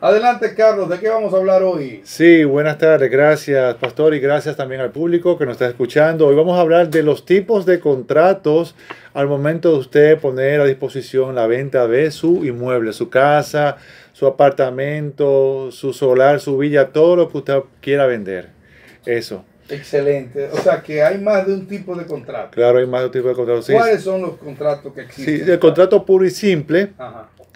Adelante, Carlos, ¿de qué vamos a hablar hoy? Sí, buenas tardes, gracias, Pastor, y gracias también al público que nos está escuchando. Hoy vamos a hablar de los tipos de contratos al momento de usted poner a disposición la venta de su inmueble, su casa, su apartamento, su solar, su villa, todo lo que usted quiera vender. Eso. Excelente. O sea que hay más de un tipo de contrato. Claro, hay más de un tipo de contrato. ¿Cuáles son los contratos que existen? Sí, el contrato puro y simple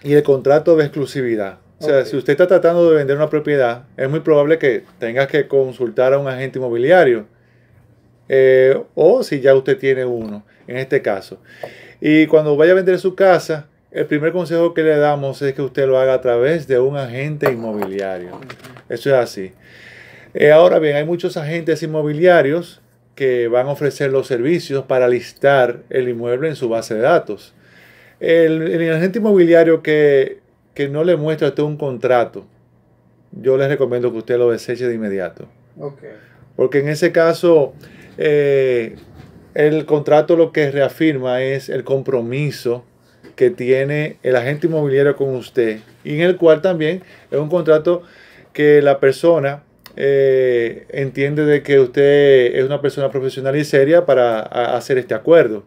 y el contrato de exclusividad. O sea, si usted está tratando de vender una propiedad, es muy probable que tenga que consultar a un agente inmobiliario. Eh, o si ya usted tiene uno, en este caso. Y cuando vaya a vender su casa, el primer consejo que le damos es que usted lo haga a través de un agente inmobiliario. Eso es así. Eh, ahora bien, hay muchos agentes inmobiliarios que van a ofrecer los servicios para listar el inmueble en su base de datos. el agente inmobiliario que que no le muestre a usted un contrato, yo les recomiendo que usted lo deseche de inmediato. Porque en ese caso, eh, el contrato lo que reafirma es el compromiso que tiene el agente inmobiliario con usted y en el cual también es un contrato que la persona eh, entiende de que usted es una persona profesional y seria para hacer este acuerdo.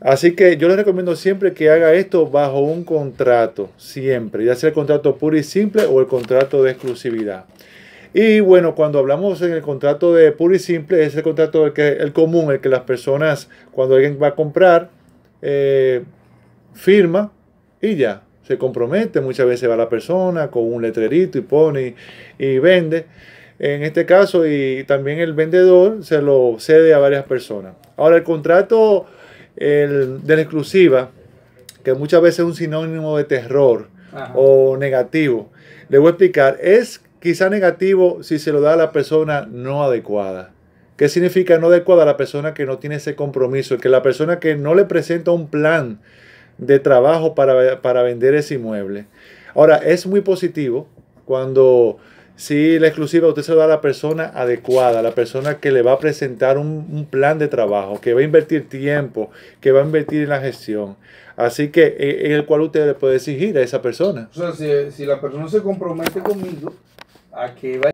Así que yo les recomiendo siempre que haga esto bajo un contrato, siempre, ya sea el contrato puro y simple o el contrato de exclusividad. Y bueno, cuando hablamos en el contrato de puro y simple, es el contrato el, que, el común, el que las personas, cuando alguien va a comprar, eh, firma y ya, se compromete. Muchas veces va la persona con un letrerito y pone y vende. En este caso, y también el vendedor se lo cede a varias personas. Ahora, el contrato el, de la exclusiva, que muchas veces es un sinónimo de terror o negativo, le voy a explicar, es quizá negativo si se lo da a la persona no adecuada. ¿Qué significa no adecuada? a La persona que no tiene ese compromiso, que la persona que no le presenta un plan de trabajo para, para vender ese inmueble. Ahora, es muy positivo cuando Sí, la exclusiva usted se lo da a la persona adecuada, la persona que le va a presentar un, plan de trabajo, que va a invertir tiempo, que va a invertir en la gestión. Así que en eh, el cual usted le puede exigir a esa persona. O sea, si, si la persona se compromete conmigo a que vaya